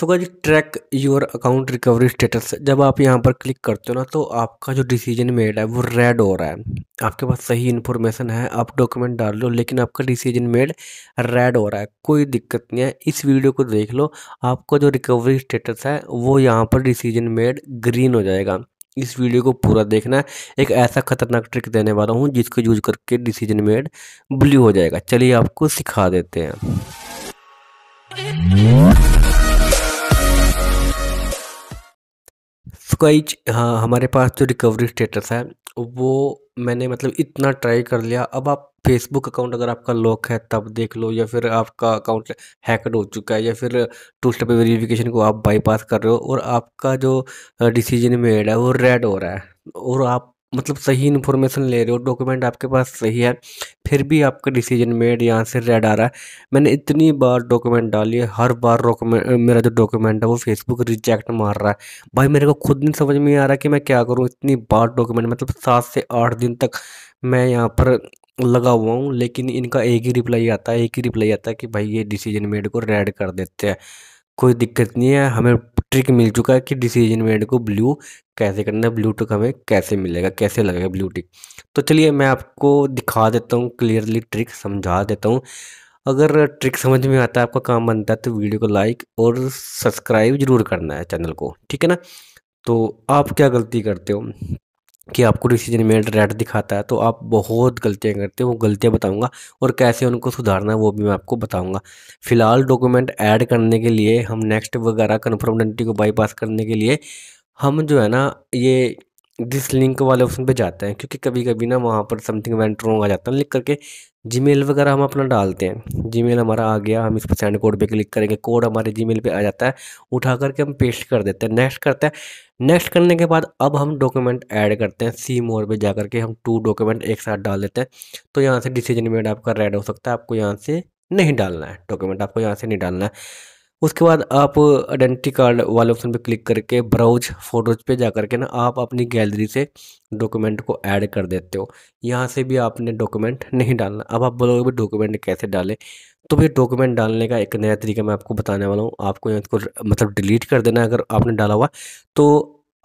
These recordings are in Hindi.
so guys track your account recovery status जब आप यहाँ पर क्लिक करते हो ना तो आपका जो डिसीजन मेड है वो रेड हो रहा है आपके पास सही इन्फॉर्मेशन है आप डॉक्यूमेंट डाल लो लेकिन आपका डिसीजन मेड रेड हो रहा है कोई दिक्कत नहीं है इस वीडियो को देख लो आपका जो रिकवरी स्टेटस है वो यहाँ पर डिसीजन मेड ग्रीन हो जाएगा इस वीडियो को पूरा देखना है एक ऐसा खतरनाक ट्रिक देने वाला हूँ जिसको यूज करके डिसीजन मेड ब्लू हो जाएगा चलिए आपको सिखा देते हैं गाइज हाँ हमारे पास जो रिकवरी स्टेटस है वो मैंने मतलब इतना ट्राई कर लिया अब आप फेसबुक अकाउंट अगर आपका लॉक है तब देख लो या फिर आपका अकाउंट हैकड हो चुका है या फिर टू स्टेप वेरिफिकेशन को आप बाईपास कर रहे हो और आपका जो डिसीजन मेड है वो रेड हो रहा है और आप मतलब सही इन्फॉर्मेशन ले रहे हो डॉक्यूमेंट आपके पास सही है फिर भी आपका डिसीजन मेड यहाँ से रेड आ रहा है मैंने इतनी बार डॉक्यूमेंट डाली है हर बार डॉक्यूमेंट मेरा जो डॉक्यूमेंट है वो फेसबुक रिजेक्ट मार रहा है भाई मेरे को खुद नहीं समझ में आ रहा कि मैं क्या करूँ इतनी बार डॉक्यूमेंट मतलब सात से आठ दिन तक मैं यहाँ पर लगा हुआ हूँ लेकिन इनका एक ही रिप्लाई आता है एक ही रिप्लाई आता है कि भाई ये डिसीजन मेड को रेड कर देते हैं कोई दिक्कत नहीं है हमें ट्रिक मिल चुका है कि डिसीजन मेड को ब्लू कैसे करना है ब्लू टिक हमें कैसे मिलेगा कैसे लगेगा ब्लू टिक तो चलिए मैं आपको दिखा देता हूँ क्लियरली ट्रिक समझा देता हूँ अगर ट्रिक समझ में आता है आपका काम बनता है तो वीडियो को लाइक और सब्सक्राइब जरूर करना है चैनल को ठीक है ना तो आप क्या गलती करते हो कि आपको डिसीजन मेड रेड दिखाता है तो आप बहुत गलतियां करते हो वो गलतियां बताऊंगा और कैसे उनको सुधारना है वो भी मैं आपको बताऊंगा फिलहाल डॉक्यूमेंट ऐड करने के लिए हम नेक्स्ट वगैरह कन्फर्म आइडेंटिटी को बाईपास करने के लिए हम जो है ना ये दिस लिंक वाले ऑप्शन पे जाते हैं क्योंकि कभी कभी ना वहाँ पर समथिंग वेंट रॉन्ग आ जाता है लिख करके जीमेल वगैरह हम अपना डालते हैं जीमेल हमारा आ गया हम इस पर सेंड कोड पे क्लिक करेंगे कोड हमारे जीमेल पे आ जाता है उठा करके हम पेस्ट कर देते हैं नेक्स्ट करते हैं नेक्स्ट करने के बाद अब हम डॉक्यूमेंट ऐड करते हैं सी मोर पर जा करके हम टू डॉक्यूमेंट एक साथ डाल देते हैं तो यहाँ से डिसीजन मेड आपका रेड हो सकता है आपको यहाँ से नहीं डालना है डॉक्यूमेंट आपको यहाँ से नहीं डालना है उसके बाद आप आइडेंटिटी कार्ड वाले ऑप्शन पे क्लिक करके ब्राउज फोटोज पे जा करके ना आप अपनी गैलरी से डॉक्यूमेंट को ऐड कर देते हो यहाँ से भी आपने डॉक्यूमेंट नहीं डालना अब आप बोलोगे भी डॉक्यूमेंट कैसे डालें तो भी डॉक्यूमेंट डालने का एक नया तरीका मैं आपको बताने वाला हूँ आपको यहाँ इसको मतलब डिलीट कर देना है अगर आपने डाला हुआ तो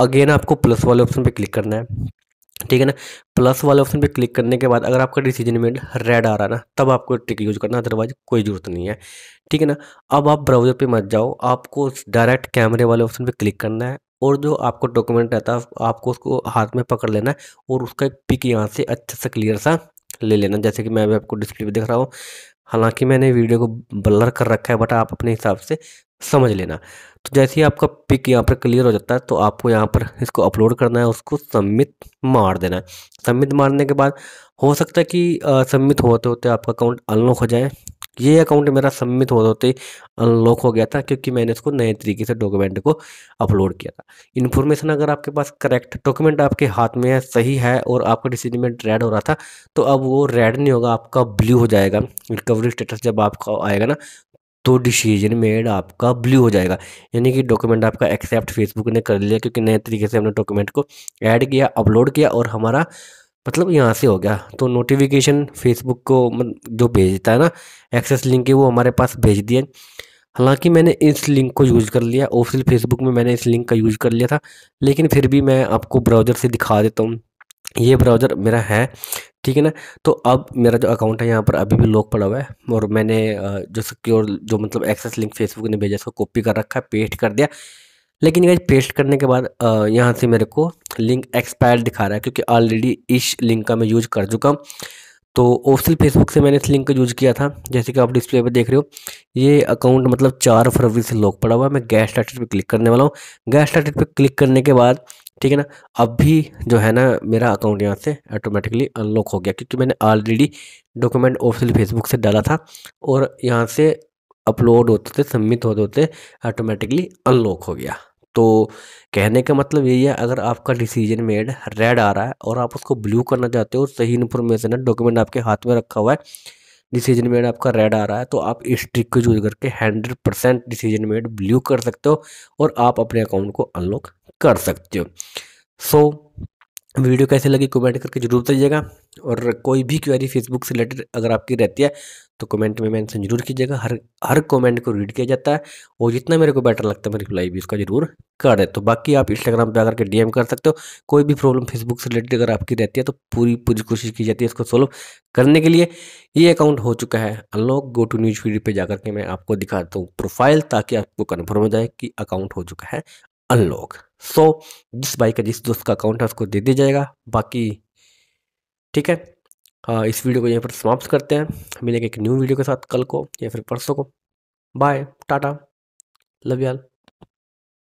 अगेन आपको प्लस वाले ऑप्शन पर क्लिक करना है ठीक है ना प्लस वाले ऑप्शन पे क्लिक करने के बाद अगर आपका डिसीजन मेड रेड आ रहा है ना तब आपको ट्रिक यूज करना अदरवाइज कोई ज़रूरत नहीं है ठीक है ना अब आप ब्राउज़र पे मत जाओ आपको डायरेक्ट कैमरे वाले ऑप्शन पे क्लिक करना है और जो आपको डॉक्यूमेंट रहता है आपको उसको हाथ में पकड़ लेना है और उसका एक पिक यहाँ से अच्छे से क्लियर सा ले लेना जैसे कि मैं अभी आपको डिस्प्ले पर देख रहा हूँ हालांकि मैंने वीडियो को ब्लर कर रखा है बट आप अपने हिसाब से समझ लेना तो जैसे ही आपका पिक यहाँ पर क्लियर हो जाता है तो आपको यहाँ पर इसको अपलोड करना है उसको सबमिट मार देना है सबमिट मारने के बाद हो सकता है कि सबमिट होते होते आपका अकाउंट अनलॉक हो जाए ये अकाउंट मेरा सबमिट होते होते अनलॉक हो गया था क्योंकि मैंने इसको नए तरीके से डॉक्यूमेंट को अपलोड किया था इन्फॉर्मेशन अगर आपके पास करेक्ट डॉक्यूमेंट आपके हाथ में है सही है और आपका में रेड हो रहा था तो अब वो रेड नहीं होगा आपका ब्लू हो जाएगा रिकवरी स्टेटस जब आपका आएगा ना तो डिसीजन मेड आपका ब्लू हो जाएगा यानी कि डॉक्यूमेंट आपका एक्सेप्ट फेसबुक ने कर लिया क्योंकि नए तरीके से हमने डॉक्यूमेंट को ऐड किया अपलोड किया और हमारा मतलब यहाँ से हो गया तो नोटिफिकेशन फेसबुक को जो भेजता है ना एक्सेस लिंक है वो हमारे पास भेज दिया हालांकि मैंने इस लिंक को यूज़ कर लिया ऑफिसल फेसबुक में मैंने इस लिंक का यूज़ कर लिया था लेकिन फिर भी मैं आपको ब्राउज़र से दिखा देता हूँ ये ब्राउज़र मेरा है ठीक है ना तो अब मेरा जो अकाउंट है यहाँ पर अभी भी लॉक पड़ा हुआ है और मैंने जो सिक्योर जो मतलब एक्सेस लिंक फेसबुक ने भेजा इसको कॉपी कर रखा है पेस्ट कर दिया लेकिन ये पेस्ट करने के बाद यहाँ से मेरे को लिंक एक्सपायर दिखा रहा है क्योंकि ऑलरेडी इस लिंक का मैं यूज कर चुका हूँ तो ऑफिशियल फेसबुक से मैंने इस लिंक का यूज़ किया था जैसे कि आप डिस्प्ले पर देख रहे हो ये अकाउंट मतलब चार फरवरी से लॉक पड़ा हुआ है मैं गैस स्टार्टेड पर क्लिक करने वाला हूँ गैस स्टार्टेड पर क्लिक करने के बाद ठीक है ना अब भी जो है ना मेरा अकाउंट यहाँ से ऑटोमेटिकली अनलॉक हो गया क्योंकि मैंने ऑलरेडी डॉक्यूमेंट ऑफिशियल फेसबुक से डाला था और यहाँ से अपलोड होते थे सबमिट होते होते ऑटोमेटिकली अनलॉक हो गया तो कहने का मतलब यही है अगर आपका डिसीजन मेड रेड आ रहा है और आप उसको ब्लू करना चाहते हो सही इन्फॉर्मेशन है डॉक्यूमेंट आपके हाथ में रखा हुआ है डिसीजन मेड आपका रेड आ रहा है तो आप इस ट्रिक को यूज़ करके hundred percent decision made blue कर सकते हो और आप अपने अकाउंट को अनलॉक कर सकते हो सो so, वीडियो कैसे लगी कमेंट करके जरूर बताइएगा और कोई भी क्वेरी फेसबुक से रिलेटेड अगर आपकी रहती है तो कमेंट में मैंसन जरूर कीजिएगा हर हर कमेंट को रीड किया जाता है और जितना मेरे को बेटर लगता है मैं रिप्लाई भी उसका जरूर कर दे तो बाकी आप इंस्टाग्राम पे आकर के डीएम कर सकते हो कोई भी प्रॉब्लम फेसबुक से रिलेटेड अगर आपकी रहती है तो पूरी पूरी कोशिश की जाती है इसको सोल्व करने के लिए ये अकाउंट हो चुका है unlock go to news feed पे जाकर के मैं आपको दिखा देता हूँ प्रोफाइल ताकि आपको कन्फर्म हो जाए कि अकाउंट हो चुका है अनलॉक सो जिस भाई का जिस दोस्त का अकाउंट है उसको दे दिया जाएगा बाकी ठीक है आ, हाँ, इस वीडियो को यहाँ पर समाप्त करते हैं मिलेंगे एक न्यू वीडियो के साथ कल को या फिर परसों को बाय टाटा लव ऑल